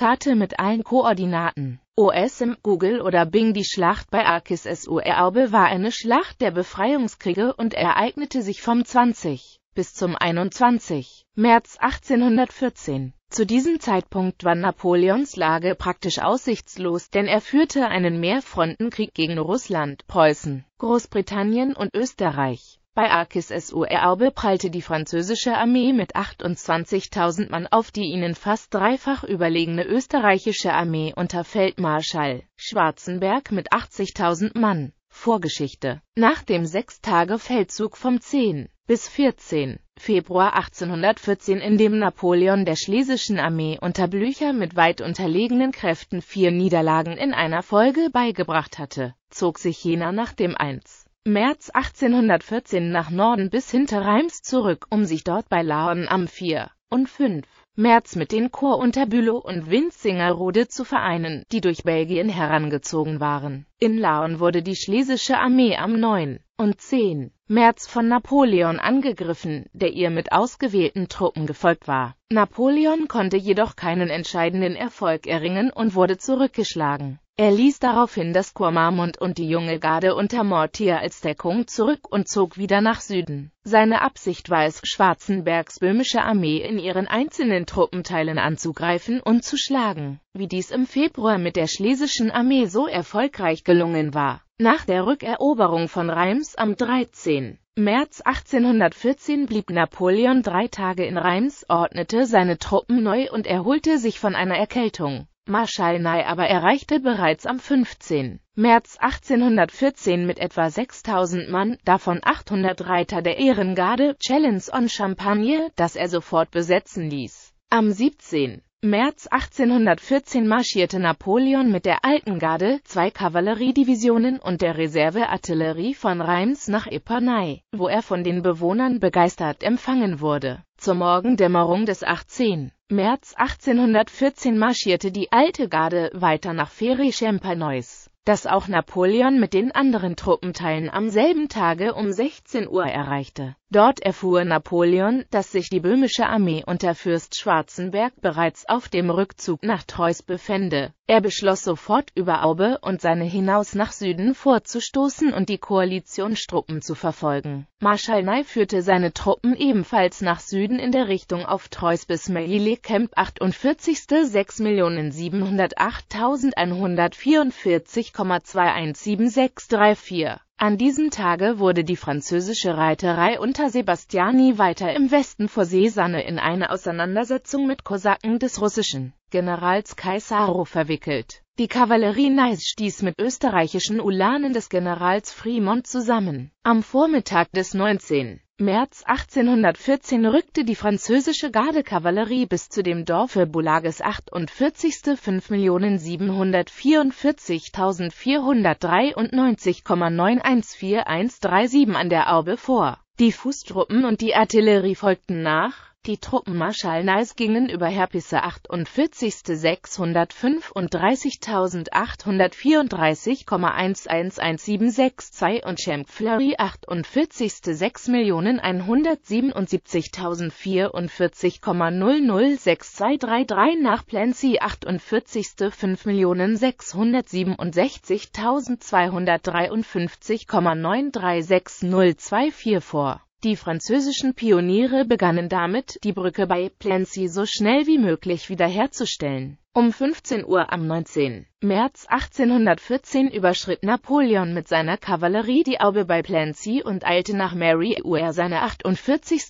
Karte mit allen Koordinaten. OSM, Google oder Bing Die Schlacht bei Arkis Sorbe war eine Schlacht der Befreiungskriege und ereignete sich vom 20 bis zum 21. März 1814. Zu diesem Zeitpunkt war Napoleons Lage praktisch aussichtslos, denn er führte einen Mehrfrontenkrieg gegen Russland, Preußen, Großbritannien und Österreich. Bei Arkis sur erbe prallte die französische Armee mit 28.000 Mann auf die ihnen fast dreifach überlegene österreichische Armee unter Feldmarschall Schwarzenberg mit 80.000 Mann. Vorgeschichte. Nach dem Sechstage-Feldzug vom 10 bis 14 Februar 1814, in dem Napoleon der Schlesischen Armee unter Blücher mit weit unterlegenen Kräften vier Niederlagen in einer Folge beigebracht hatte, zog sich jener nach dem 1. März 1814 nach Norden bis hinter Reims zurück, um sich dort bei Laon am 4 und 5. März mit den Chor unter Bülow und Winzingerode zu vereinen, die durch Belgien herangezogen waren. In Laon wurde die schlesische Armee am 9. und 10. März von Napoleon angegriffen, der ihr mit ausgewählten Truppen gefolgt war. Napoleon konnte jedoch keinen entscheidenden Erfolg erringen und wurde zurückgeschlagen. Er ließ daraufhin das Kurmarmund und die junge Garde unter Mortier als Deckung zurück und zog wieder nach Süden. Seine Absicht war es, Schwarzenbergs böhmische Armee in ihren einzelnen Truppenteilen anzugreifen und zu schlagen, wie dies im Februar mit der schlesischen Armee so erfolgreich gelungen war. Nach der Rückeroberung von Reims am 13. März 1814 blieb Napoleon drei Tage in Reims, ordnete seine Truppen neu und erholte sich von einer Erkältung. Marschall Ney aber erreichte bereits am 15. März 1814 mit etwa 6.000 Mann, davon 800 Reiter der Ehrengarde, Challenge on champagne das er sofort besetzen ließ. Am 17. März 1814 marschierte Napoleon mit der Alten Garde, zwei Kavalleriedivisionen und der Reserveartillerie von Reims nach Epernay, wo er von den Bewohnern begeistert empfangen wurde. Zur Morgendämmerung des 18. März 1814 marschierte die alte Garde weiter nach Ferry-Champenois, das auch Napoleon mit den anderen Truppenteilen am selben Tage um 16 Uhr erreichte Dort erfuhr Napoleon, dass sich die böhmische Armee unter Fürst Schwarzenberg bereits auf dem Rückzug nach Treus befände. Er beschloss sofort über Aube und seine hinaus nach Süden vorzustoßen und die Koalitionstruppen zu verfolgen. Marschall Ney führte seine Truppen ebenfalls nach Süden in der Richtung auf Treus bis Meile Camp 48. 6.708.144,217634 an diesem Tage wurde die französische Reiterei unter Sebastiani weiter im Westen vor Sesanne in eine Auseinandersetzung mit Kosaken des russischen Generals Kaisaro verwickelt. Die Kavallerie Neiss stieß mit österreichischen Ulanen des Generals Fremont zusammen. Am Vormittag des 19. März 1814 rückte die französische Gardekavallerie bis zu dem Dorfe Boulages 48. 5.744.493,9141337 an der Aube vor. Die Fußtruppen und die Artillerie folgten nach die Truppen Marschall Marschallneis gingen über Herpisse 48. 635.834,111176 und Champ-Fleury 48. 6.177.044,006233 nach Plancy 48. 5.667.253,93602 vor. Die französischen Pioniere begannen damit, die Brücke bei Plancy so schnell wie möglich wiederherzustellen. Um 15 Uhr am 19. März 1814 überschritt Napoleon mit seiner Kavallerie die Aube bei Plancy und eilte nach Mary, wo er seine 48.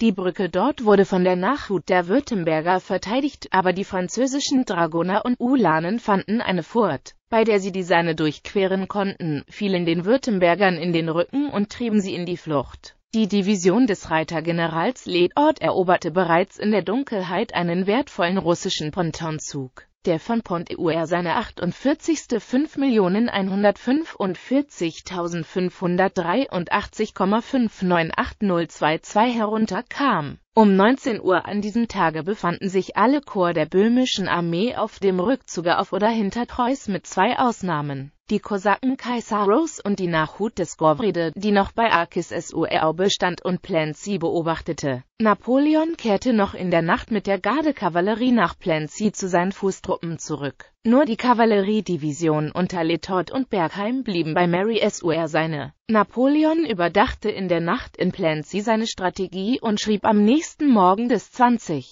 die Brücke dort wurde von der Nachhut der Württemberger verteidigt, aber die französischen Dragoner und Ulanen fanden eine Furt, bei der sie die Seine durchqueren konnten, fielen den Württembergern in den Rücken und trieben sie in die Flucht. Die Division des Reitergenerals Ledort eroberte bereits in der Dunkelheit einen wertvollen russischen Pontonzug, der von pont eur seine 48. 5.145.583,59802 herunterkam. Um 19 Uhr an diesem Tage befanden sich alle Korps der böhmischen Armee auf dem Rückzuge auf oder hinter Preuß mit zwei Ausnahmen die Kosaken Kaisaros und die Nachhut des Govride, die noch bei Arkis Sur bestand und Plancy beobachtete. Napoleon kehrte noch in der Nacht mit der Gardekavallerie nach Plancy zu seinen Fußtruppen zurück. Nur die Kavalleriedivision unter Letort und Bergheim blieben bei Mary Sur seine. Napoleon überdachte in der Nacht in Plancy seine Strategie und schrieb am nächsten Morgen des 20.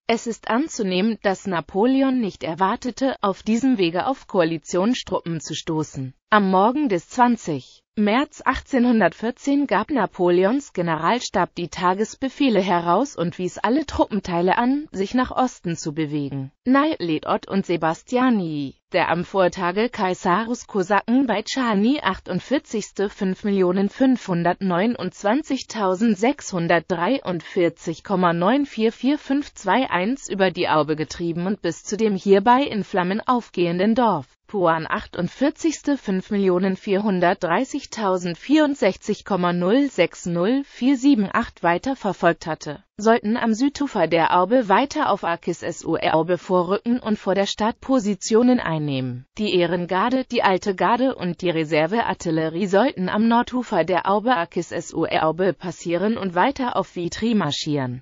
Es ist anzunehmen, dass Napoleon nicht erwartete, auf diesem Wege auf Koalitionstruppen zu stoßen. Am Morgen des 20. März 1814 gab Napoleons Generalstab die Tagesbefehle heraus und wies alle Truppenteile an, sich nach Osten zu bewegen. Ledot und Sebastiani, der am Vortage Kaisarus Kosaken bei Chani 48. 5.529.643,944521 1 über die Aube getrieben und bis zu dem hierbei in Flammen aufgehenden Dorf. Puan 48. 5.430.064,060478 weiter verfolgt hatte, sollten am Südufer der Aube weiter auf Akis Sur Aube vorrücken und vor der Stadt Positionen einnehmen. Die Ehrengarde, die Alte Garde und die Reserveartillerie sollten am Nordufer der Aube Akis Sur Aube passieren und weiter auf Vitry marschieren.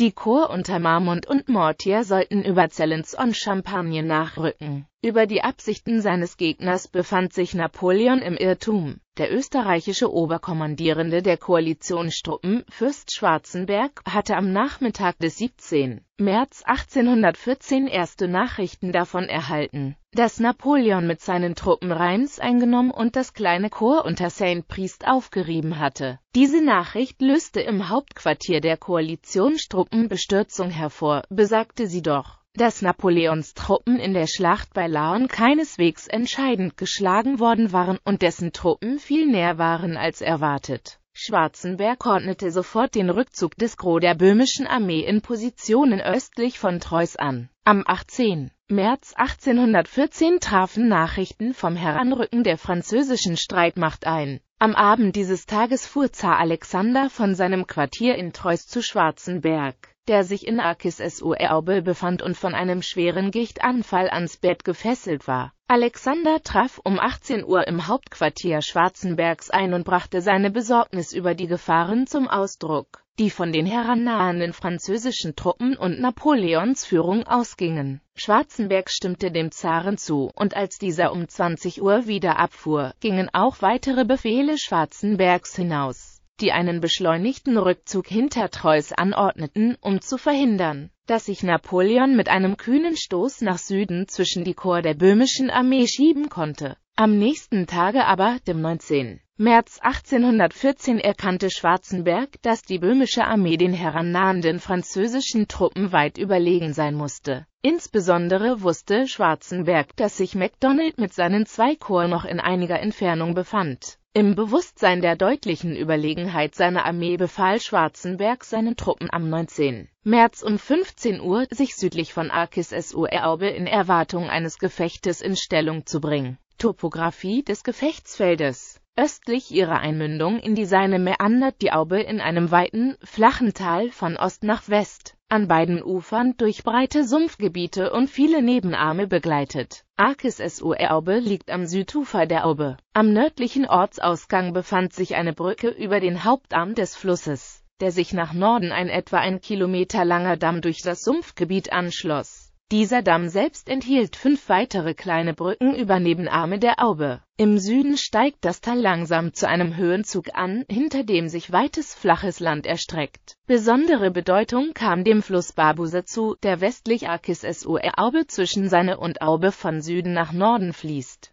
Die Chor unter Marmont und Mortier sollten über Zellens und Champagne nachrücken. Über die Absichten seines Gegners befand sich Napoleon im Irrtum. Der österreichische Oberkommandierende der Koalitionstruppen, Fürst Schwarzenberg, hatte am Nachmittag des 17. März 1814 erste Nachrichten davon erhalten, das Napoleon mit seinen Truppen Reims eingenommen und das kleine Korps unter Saint-Priest aufgerieben hatte. Diese Nachricht löste im Hauptquartier der Koalitionstruppen Bestürzung hervor, besagte sie doch dass Napoleons Truppen in der Schlacht bei Laon keineswegs entscheidend geschlagen worden waren und dessen Truppen viel näher waren als erwartet. Schwarzenberg ordnete sofort den Rückzug des Gros der böhmischen Armee in Positionen östlich von Treuß an. Am 18. März 1814 trafen Nachrichten vom Heranrücken der französischen Streitmacht ein. Am Abend dieses Tages fuhr Zar Alexander von seinem Quartier in Treus zu Schwarzenberg, der sich in arkis sur befand und von einem schweren Gichtanfall ans Bett gefesselt war. Alexander traf um 18 Uhr im Hauptquartier Schwarzenbergs ein und brachte seine Besorgnis über die Gefahren zum Ausdruck die von den herannahenden französischen Truppen und Napoleons Führung ausgingen. Schwarzenberg stimmte dem Zaren zu, und als dieser um 20 Uhr wieder abfuhr, gingen auch weitere Befehle Schwarzenbergs hinaus, die einen beschleunigten Rückzug hinter Treuß anordneten, um zu verhindern, dass sich Napoleon mit einem kühnen Stoß nach Süden zwischen die Korps der böhmischen Armee schieben konnte. Am nächsten Tage aber, dem 19. März 1814 erkannte Schwarzenberg, dass die böhmische Armee den herannahenden französischen Truppen weit überlegen sein musste. Insbesondere wusste Schwarzenberg, dass sich MacDonald mit seinen zwei Korps noch in einiger Entfernung befand. Im Bewusstsein der deutlichen Überlegenheit seiner Armee befahl Schwarzenberg seinen Truppen am 19. März um 15 Uhr, sich südlich von Arkis Suerbe in Erwartung eines Gefechtes in Stellung zu bringen. Topographie des Gefechtsfeldes Östlich ihrer Einmündung in die Seine meandert die Aube in einem weiten, flachen Tal von Ost nach West, an beiden Ufern durch breite Sumpfgebiete und viele Nebenarme begleitet. Arkes Sur-Aube liegt am Südufer der Aube. Am nördlichen Ortsausgang befand sich eine Brücke über den Hauptarm des Flusses, der sich nach Norden ein etwa ein Kilometer langer Damm durch das Sumpfgebiet anschloss dieser Damm selbst enthielt fünf weitere kleine Brücken über Nebenarme der Aube. Im Süden steigt das Tal langsam zu einem Höhenzug an, hinter dem sich weites flaches Land erstreckt. Besondere Bedeutung kam dem Fluss Babuse zu, der westlich Akis Sur Aube zwischen Seine und Aube von Süden nach Norden fließt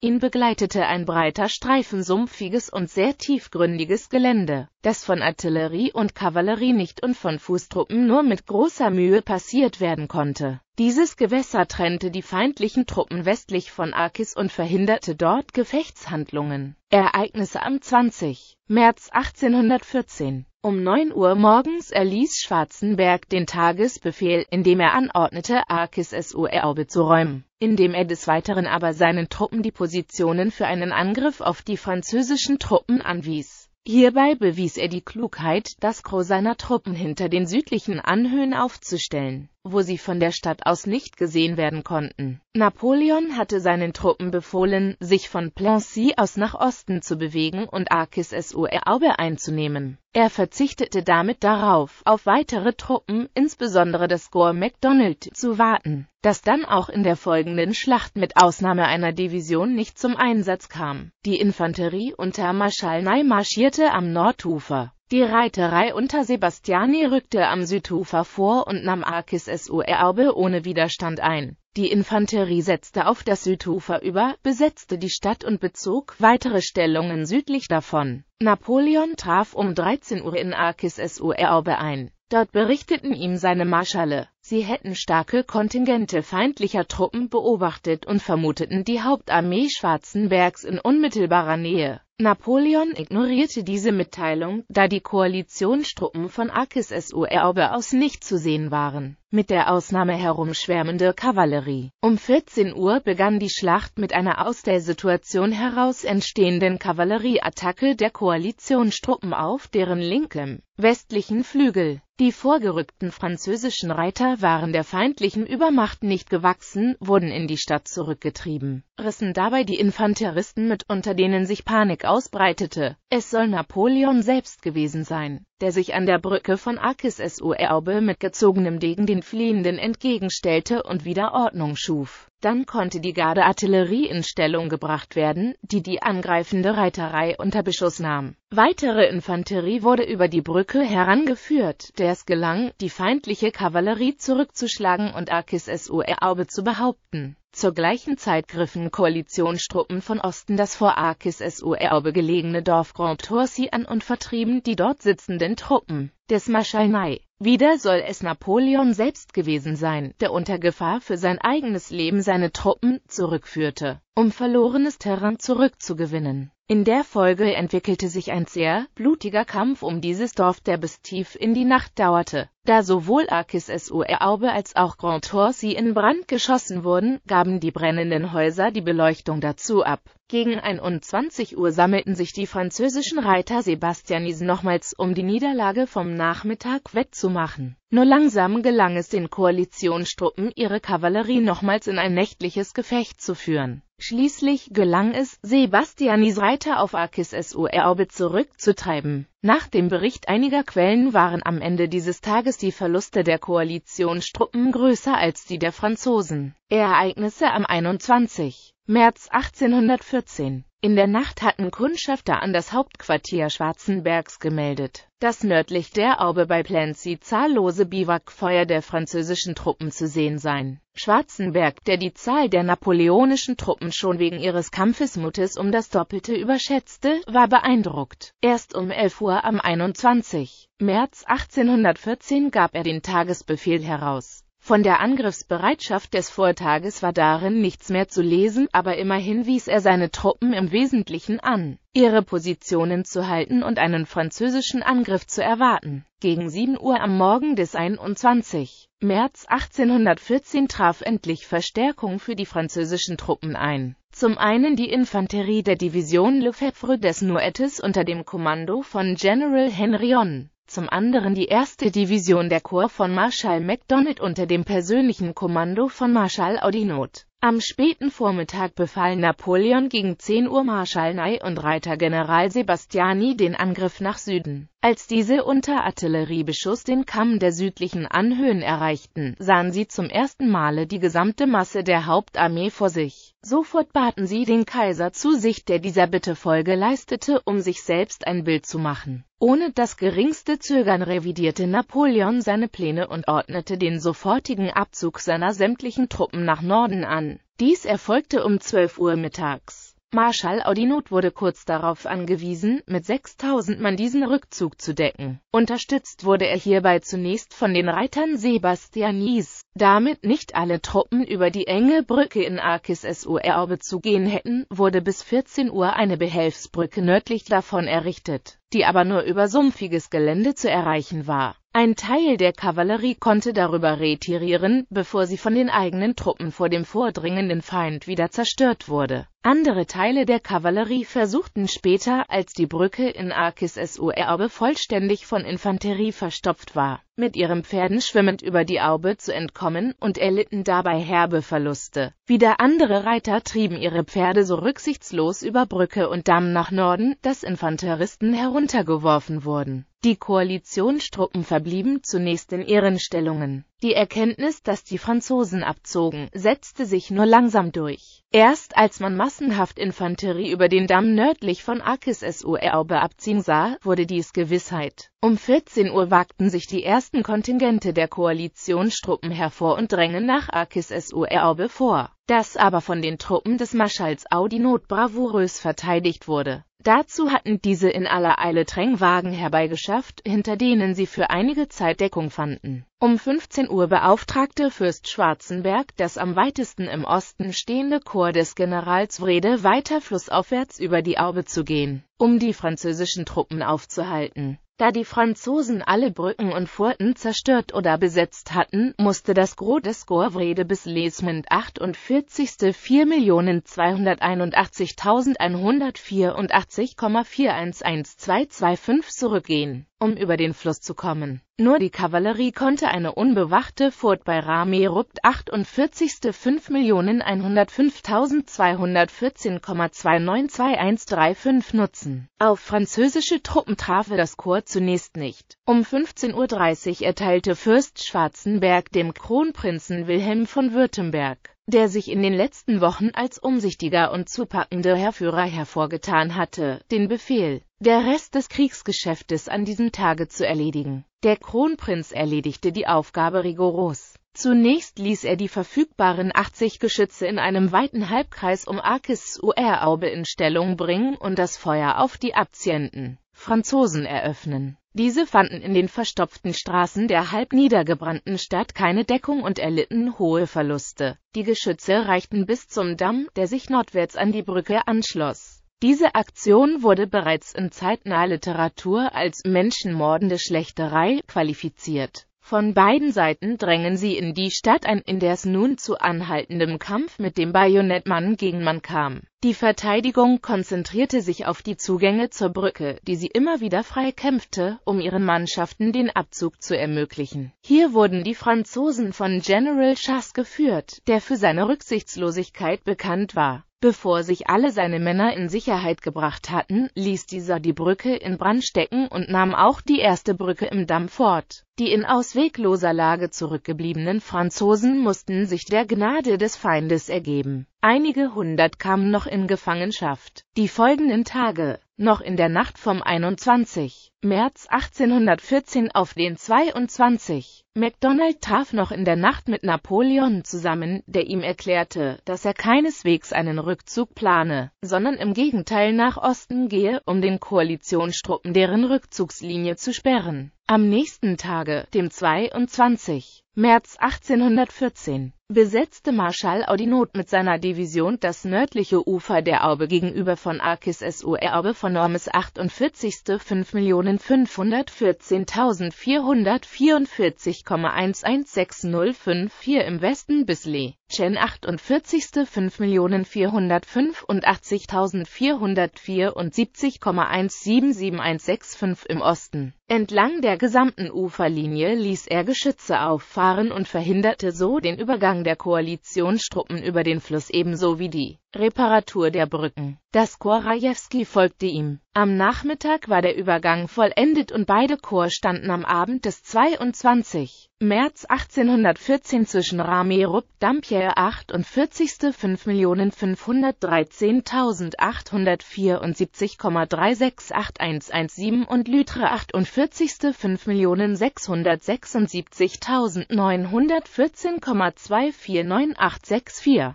Ihn begleitete ein breiter Streifen sumpfiges und sehr tiefgründiges Gelände, das von Artillerie und Kavallerie nicht und von Fußtruppen nur mit großer Mühe passiert werden konnte. Dieses Gewässer trennte die feindlichen Truppen westlich von Arkis und verhinderte dort Gefechtshandlungen. Ereignisse am 20. März 1814 um 9 Uhr morgens erließ Schwarzenberg den Tagesbefehl, indem er anordnete, Arkis SUR-Aube zu räumen, indem er des Weiteren aber seinen Truppen die Positionen für einen Angriff auf die französischen Truppen anwies. Hierbei bewies er die Klugheit, das Gros seiner Truppen hinter den südlichen Anhöhen aufzustellen wo sie von der Stadt aus nicht gesehen werden konnten. Napoleon hatte seinen Truppen befohlen, sich von Plancy aus nach Osten zu bewegen und Arkis sur Aube einzunehmen. Er verzichtete damit darauf, auf weitere Truppen, insbesondere das Gore MacDonald, zu warten, das dann auch in der folgenden Schlacht mit Ausnahme einer Division nicht zum Einsatz kam. Die Infanterie unter Marschall Ney marschierte am Nordufer die Reiterei unter Sebastiani rückte am Südufer vor und nahm Arkis suerbe ohne Widerstand ein. Die Infanterie setzte auf das Südufer über, besetzte die Stadt und bezog weitere Stellungen südlich davon. Napoleon traf um 13 Uhr in Arkis suerbe ein. Dort berichteten ihm seine Marschalle, sie hätten starke Kontingente feindlicher Truppen beobachtet und vermuteten die Hauptarmee Schwarzenbergs in unmittelbarer Nähe. Napoleon ignorierte diese Mitteilung, da die Koalitionstruppen von Akis sur Surbe aus nicht zu sehen waren, mit der Ausnahme herumschwärmender Kavallerie. Um 14 Uhr begann die Schlacht mit einer aus der Situation heraus entstehenden Kavallerieattacke der Koalitionstruppen auf deren linkem, westlichen Flügel. Die vorgerückten französischen Reiter waren der feindlichen Übermacht nicht gewachsen, wurden in die Stadt zurückgetrieben, rissen dabei die Infanteristen mit, unter denen sich Panik ausbreitete. Es soll Napoleon selbst gewesen sein, der sich an der Brücke von Akis Surbe mit gezogenem Degen den Fliehenden entgegenstellte und wieder Ordnung schuf. Dann konnte die Gardeartillerie in Stellung gebracht werden, die die angreifende Reiterei unter Beschuss nahm. Weitere Infanterie wurde über die Brücke herangeführt, der es gelang, die feindliche Kavallerie zurückzuschlagen und Akis Surbe zu behaupten. Zur gleichen Zeit griffen Koalitionstruppen von Osten das vor Arkis-Sur gelegene Dorf Grand Torcy an und vertrieben die dort sitzenden Truppen des Marschall Maschalmai. Wieder soll es Napoleon selbst gewesen sein, der unter Gefahr für sein eigenes Leben seine Truppen zurückführte, um verlorenes Terrain zurückzugewinnen. In der Folge entwickelte sich ein sehr blutiger Kampf um dieses Dorf, der bis tief in die Nacht dauerte. Da sowohl Arkis S.U.R. Aube als auch Grand sie in Brand geschossen wurden, gaben die brennenden Häuser die Beleuchtung dazu ab. Gegen 21 Uhr sammelten sich die französischen Reiter Sebastianis nochmals, um die Niederlage vom Nachmittag wettzumachen. Nur langsam gelang es den Koalitionstruppen, ihre Kavallerie nochmals in ein nächtliches Gefecht zu führen. Schließlich gelang es, Sebastianis Reiter auf Akis-Sur-Erbe zurückzutreiben. Nach dem Bericht einiger Quellen waren am Ende dieses Tages die Verluste der Koalition Struppen größer als die der Franzosen. Ereignisse am 21. März 1814. In der Nacht hatten Kundschafter an das Hauptquartier Schwarzenbergs gemeldet, dass nördlich der Aube bei Plancy zahllose Biwakfeuer der französischen Truppen zu sehen seien. Schwarzenberg, der die Zahl der napoleonischen Truppen schon wegen ihres Kampfesmutes um das Doppelte überschätzte, war beeindruckt. Erst um 11 Uhr am 21. März 1814 gab er den Tagesbefehl heraus. Von der Angriffsbereitschaft des Vortages war darin nichts mehr zu lesen, aber immerhin wies er seine Truppen im Wesentlichen an, ihre Positionen zu halten und einen französischen Angriff zu erwarten. Gegen 7 Uhr am Morgen des 21. März 1814 traf endlich Verstärkung für die französischen Truppen ein. Zum einen die Infanterie der Division Lefebvre des Nuettes unter dem Kommando von General Henrion, zum anderen die erste Division der Korps von Marschall MacDonald unter dem persönlichen Kommando von Marschall Audinot. Am späten Vormittag befahl Napoleon gegen 10 Uhr Marschall Ney und Reitergeneral Sebastiani den Angriff nach Süden. Als diese unter Artilleriebeschuss den Kamm der südlichen Anhöhen erreichten, sahen sie zum ersten Male die gesamte Masse der Hauptarmee vor sich. Sofort baten sie den Kaiser zu sich, der dieser Bitte Folge leistete, um sich selbst ein Bild zu machen. Ohne das geringste Zögern revidierte Napoleon seine Pläne und ordnete den sofortigen Abzug seiner sämtlichen Truppen nach Norden an. Dies erfolgte um 12 Uhr mittags. Marschall Audinot wurde kurz darauf angewiesen, mit 6000 Mann diesen Rückzug zu decken. Unterstützt wurde er hierbei zunächst von den Reitern Sebastianis, damit nicht alle Truppen über die enge Brücke in Arkis Sorbe zu gehen hätten, wurde bis 14 Uhr eine Behelfsbrücke nördlich davon errichtet, die aber nur über sumpfiges Gelände zu erreichen war. Ein Teil der Kavallerie konnte darüber retirieren, bevor sie von den eigenen Truppen vor dem vordringenden Feind wieder zerstört wurde. Andere Teile der Kavallerie versuchten später, als die Brücke in Arkis Surbe vollständig von Infanterie verstopft war, mit ihren Pferden schwimmend über die Aube zu entkommen und erlitten dabei herbe Verluste. Wieder andere Reiter trieben ihre Pferde so rücksichtslos über Brücke und Damm nach Norden, dass Infanteristen heruntergeworfen wurden. Die Koalitionstruppen verblieben zunächst in ihren Stellungen. Die Erkenntnis, dass die Franzosen abzogen, setzte sich nur langsam durch. Erst als man massenhaft Infanterie über den Damm nördlich von Akis aube abziehen sah, wurde dies Gewissheit. Um 14 Uhr wagten sich die ersten Kontingente der Koalitionstruppen hervor und drängen nach Akis aube vor, das aber von den Truppen des Marschalls Audi Not bravourös verteidigt wurde. Dazu hatten diese in aller Eile Trennwagen herbeigeschafft, hinter denen sie für einige Zeit Deckung fanden. Um 15 Uhr beauftragte Fürst Schwarzenberg das am weitesten im Osten stehende Korps des Generals Wrede weiter flussaufwärts über die Aube zu gehen, um die französischen Truppen aufzuhalten. Da die Franzosen alle Brücken und Furten zerstört oder besetzt hatten, musste das Gros des Gorvrede bis Lesmond 48. 4.281.184,411225 zurückgehen um über den Fluss zu kommen. Nur die Kavallerie konnte eine unbewachte Furt bei Rami Rupt 48. 5.105.214,2921351 nutzen. Auf französische Truppen traf das Korps zunächst nicht. Um 15.30 Uhr erteilte Fürst Schwarzenberg dem Kronprinzen Wilhelm von Württemberg der sich in den letzten Wochen als umsichtiger und zupackender Herrführer hervorgetan hatte, den Befehl, der Rest des Kriegsgeschäftes an diesem Tage zu erledigen. Der Kronprinz erledigte die Aufgabe rigoros. Zunächst ließ er die verfügbaren 80 Geschütze in einem weiten Halbkreis um Arkis Ueraube in Stellung bringen und das Feuer auf die Abzienten, Franzosen, eröffnen. Diese fanden in den verstopften Straßen der halb niedergebrannten Stadt keine Deckung und erlitten hohe Verluste. Die Geschütze reichten bis zum Damm, der sich nordwärts an die Brücke anschloss. Diese Aktion wurde bereits in zeitnaher Literatur als menschenmordende Schlechterei qualifiziert. Von beiden Seiten drängen sie in die Stadt ein, in der es nun zu anhaltendem Kampf mit dem Bajonett gegen Mann kam. Die Verteidigung konzentrierte sich auf die Zugänge zur Brücke, die sie immer wieder frei kämpfte, um ihren Mannschaften den Abzug zu ermöglichen. Hier wurden die Franzosen von General Chasse geführt, der für seine Rücksichtslosigkeit bekannt war. Bevor sich alle seine Männer in Sicherheit gebracht hatten, ließ dieser die Brücke in Brand stecken und nahm auch die erste Brücke im Damm fort. Die in auswegloser Lage zurückgebliebenen Franzosen mussten sich der Gnade des Feindes ergeben. Einige hundert kamen noch in Gefangenschaft. Die folgenden Tage, noch in der Nacht vom 21. März 1814 auf den 22. MacDonald traf noch in der Nacht mit Napoleon zusammen, der ihm erklärte, dass er keineswegs einen Rückzug plane, sondern im Gegenteil nach Osten gehe, um den Koalitionstruppen deren Rückzugslinie zu sperren. Am nächsten Tage, dem 22. März 1814, besetzte Marschall Audinot mit seiner Division das nördliche Ufer der Aube gegenüber von Arkis Sur Aube von Ormes 48.5.514.444,116054 im Westen bis Lee, Chen 48.5.485.474,177165 im Osten. Entlang der gesamten Uferlinie ließ er Geschütze auffahren und verhinderte so den Übergang Zusammenhang der Koalitionstruppen über den Fluss ebenso wie die Reparatur der Brücken. Das Chor Rajewski folgte ihm. Am Nachmittag war der Übergang vollendet und beide Korps standen am Abend des 22. März 1814 zwischen Rami Rup Dampier 48. 5.513.874,3688117 und Lütre 48. 5.676.914,249864.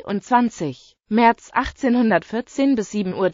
23. März 1814 bis 7.30 Uhr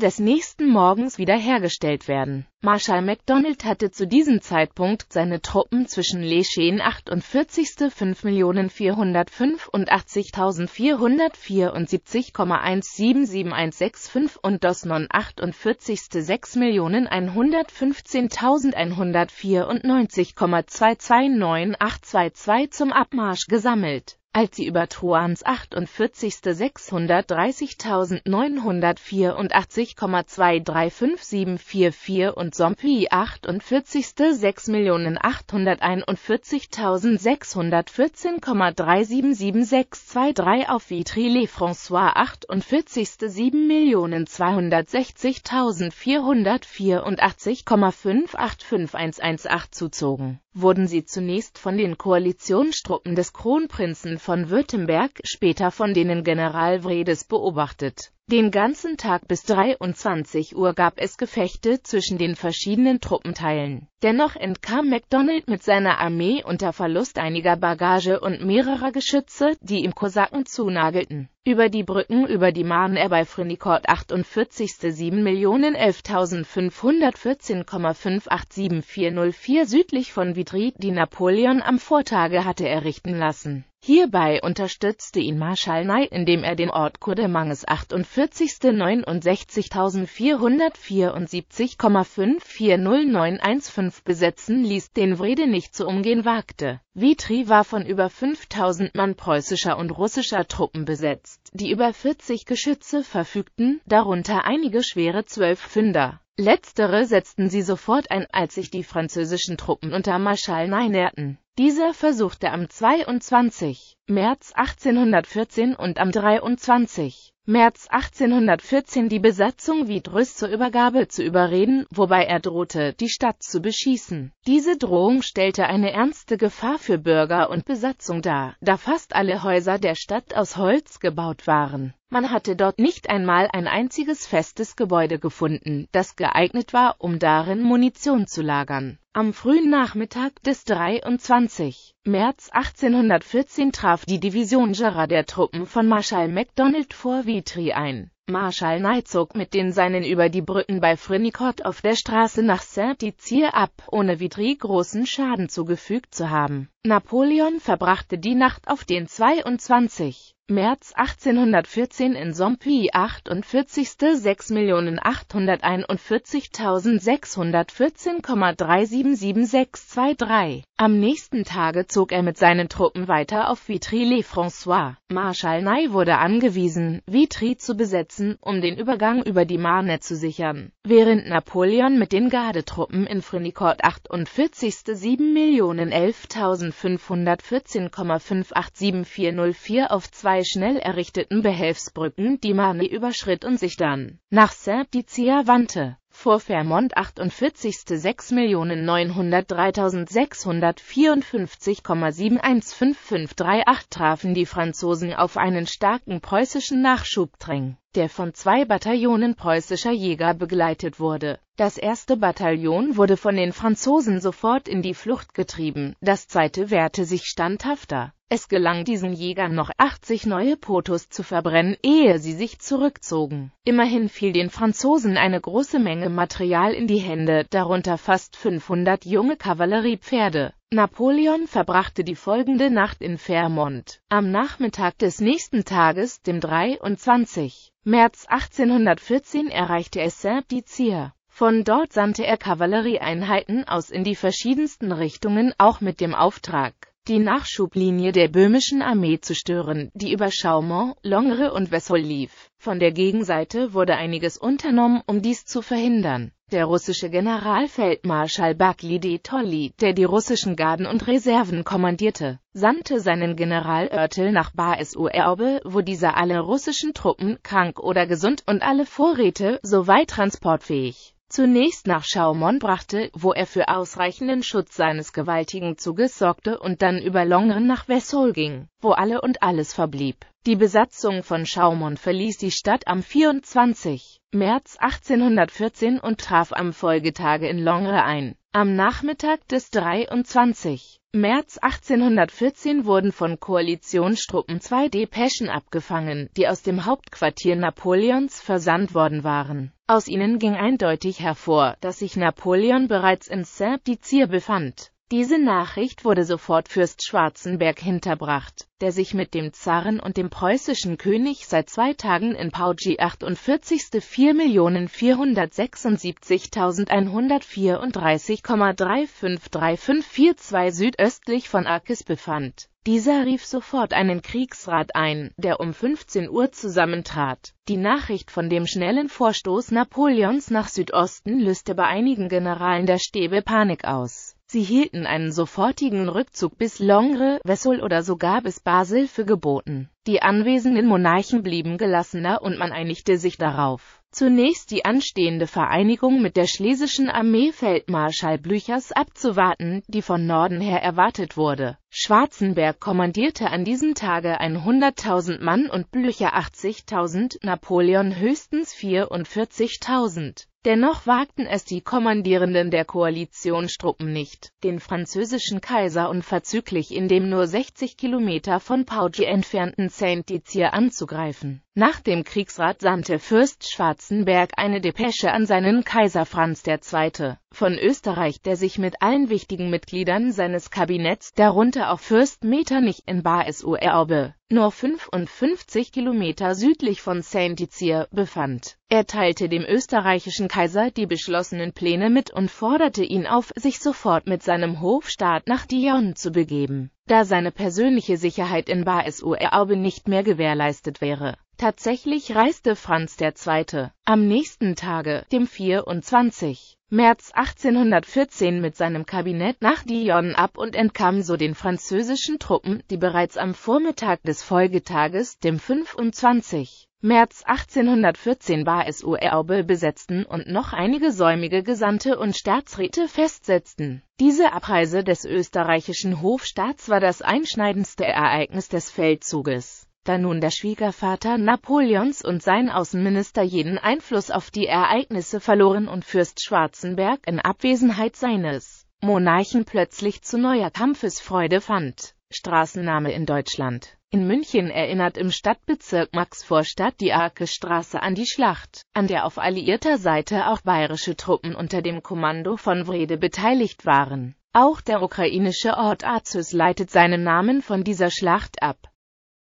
des nächsten Morgens wiederhergestellt werden. Marshal MacDonald hatte zu diesem Zeitpunkt seine Truppen zwischen Leschehen 48. 5.485.474,17716 und Dosnon 48. 6.115.194,229822 zum Abmarsch gesammelt als sie über Truans 48. 630.984,23535744 und Sompi 48. 6.841.614,3777623 auf Vitry Lefrançois 48. 7.260.484,585118 zuzogen wurden sie zunächst von den Koalitionstruppen des Kronprinzen von Württemberg, später von denen General Vredes beobachtet den ganzen Tag bis 23 Uhr gab es Gefechte zwischen den verschiedenen Truppenteilen. Dennoch entkam MacDonald mit seiner Armee unter Verlust einiger Bagage und mehrerer Geschütze, die ihm Kosaken zunagelten. Über die Brücken über die Marne er bei Frenicourt 48. 7.011.514,5874040 südlich von Vitry, die Napoleon am Vortage hatte errichten lassen Hierbei unterstützte ihn Marschall Ney, indem er den Ort Kurdemanges 48. 69.474,540915 besetzen ließ, den Wrede nicht zu umgehen wagte. Vitry war von über 5000 Mann preußischer und russischer Truppen besetzt, die über 40 Geschütze verfügten, darunter einige schwere Zwölffünder. Letztere setzten sie sofort ein, als sich die französischen Truppen unter Marschall Ney näherten. Dieser versuchte am 22. März 1814 und am 23. März 1814 die Besatzung Vidrus zur Übergabe zu überreden, wobei er drohte, die Stadt zu beschießen. Diese Drohung stellte eine ernste Gefahr für Bürger und Besatzung dar, da fast alle Häuser der Stadt aus Holz gebaut waren. Man hatte dort nicht einmal ein einziges festes Gebäude gefunden, das geeignet war, um darin Munition zu lagern. Am frühen Nachmittag des 23. März 1814 traf die Division Gerard der Truppen von Marschall MacDonald vor Vitry ein. Marschall Ney zog mit den Seinen über die Brücken bei Frenicourt auf der Straße nach Saint-Dizier ab, ohne Vitry großen Schaden zugefügt zu haben. Napoleon verbrachte die Nacht auf den 22. März 1814 in Sompi 48.6.841.614.377623. Am nächsten Tage zog er mit seinen Truppen weiter auf vitry les françois Marschall Ney wurde angewiesen, Vitry zu besetzen, um den Übergang über die Marne zu sichern, während Napoleon mit den Gardetruppen in Frenicourt 48. 7.011.514,587404 auf 2 zwei schnell errichteten Behelfsbrücken, die Marne überschritt und sich dann nach Saint-Dizia wandte. Vor Vermont 48. 6.903.654,715538 trafen die Franzosen auf einen starken preußischen Nachschubdräng, der von zwei Bataillonen preußischer Jäger begleitet wurde. Das erste Bataillon wurde von den Franzosen sofort in die Flucht getrieben, das zweite wehrte sich standhafter. Es gelang diesen Jägern noch 80 neue Potos zu verbrennen, ehe sie sich zurückzogen. Immerhin fiel den Franzosen eine große Menge Material in die Hände, darunter fast 500 junge Kavalleriepferde. Napoleon verbrachte die folgende Nacht in Fairmont. Am Nachmittag des nächsten Tages, dem 23. März 1814, erreichte es Saint-Dizier. Von dort sandte er Kavallerieeinheiten aus in die verschiedensten Richtungen, auch mit dem Auftrag, die Nachschublinie der böhmischen Armee zu stören, die über Chaumont, Langres und Wessel lief. Von der Gegenseite wurde einiges unternommen, um dies zu verhindern. Der russische Generalfeldmarschall Baklidi Tolly, der die russischen Garden und Reserven kommandierte, sandte seinen General Oertel nach Baes-Uerbe, wo dieser alle russischen Truppen, krank oder gesund und alle Vorräte, soweit transportfähig, zunächst nach Chaumont brachte, wo er für ausreichenden Schutz seines gewaltigen Zuges sorgte und dann über Longren nach Wessol ging, wo alle und alles verblieb. Die Besatzung von Chaumont verließ die Stadt am 24. März 1814 und traf am Folgetage in Longre ein. Am Nachmittag des 23. März 1814 wurden von Koalitionstruppen zwei Depeschen abgefangen, die aus dem Hauptquartier Napoleons versandt worden waren. Aus ihnen ging eindeutig hervor, dass sich Napoleon bereits in Saint-Dizier befand. Diese Nachricht wurde sofort Fürst Schwarzenberg hinterbracht, der sich mit dem Zaren und dem preußischen König seit zwei Tagen in Pauji 48. 4.476.134,35534542 südöstlich von Akis befand. Dieser rief sofort einen Kriegsrat ein, der um 15 Uhr zusammentrat. Die Nachricht von dem schnellen Vorstoß Napoleons nach Südosten löste bei einigen Generalen der Stäbe Panik aus Sie hielten einen sofortigen Rückzug bis Longre, Wessel oder sogar bis Basel für geboten. Die anwesenden Monarchen blieben gelassener und man einigte sich darauf, zunächst die anstehende Vereinigung mit der schlesischen Armee Feldmarschall Blüchers abzuwarten, die von Norden her erwartet wurde. Schwarzenberg kommandierte an diesem Tage 100.000 Mann und Blücher 80.000, Napoleon höchstens 44.000. Dennoch wagten es die Kommandierenden der Koalitionstruppen nicht, den französischen Kaiser unverzüglich in dem nur 60 Kilometer von Pauji entfernten Saint-Dizier anzugreifen. Nach dem Kriegsrat sandte Fürst Schwarzenberg eine Depesche an seinen Kaiser Franz II von Österreich, der sich mit allen wichtigen Mitgliedern seines Kabinetts, darunter auch Fürst Metternich in Baesurbe, nur 55 Kilometer südlich von Saint-Dizier, befand. Er teilte dem österreichischen Kaiser die beschlossenen Pläne mit und forderte ihn auf, sich sofort mit seinem Hofstaat nach Dijon zu begeben, da seine persönliche Sicherheit in Baesurbe nicht mehr gewährleistet wäre. Tatsächlich reiste Franz II. am nächsten Tage, dem 24. März 1814 mit seinem Kabinett nach Dijon ab und entkam so den französischen Truppen, die bereits am Vormittag des Folgetages, dem 25. März 1814 war es Aube besetzten und noch einige säumige Gesandte und Staatsräte festsetzten. Diese Abreise des österreichischen Hofstaats war das einschneidendste Ereignis des Feldzuges. Da nun der Schwiegervater Napoleons und sein Außenminister jeden Einfluss auf die Ereignisse verloren und Fürst Schwarzenberg in Abwesenheit seines Monarchen plötzlich zu neuer Kampfesfreude fand. Straßenname in Deutschland. In München erinnert im Stadtbezirk Maxvorstadt die Arke-Straße an die Schlacht, an der auf alliierter Seite auch bayerische Truppen unter dem Kommando von Wrede beteiligt waren. Auch der ukrainische Ort Azys leitet seinen Namen von dieser Schlacht ab.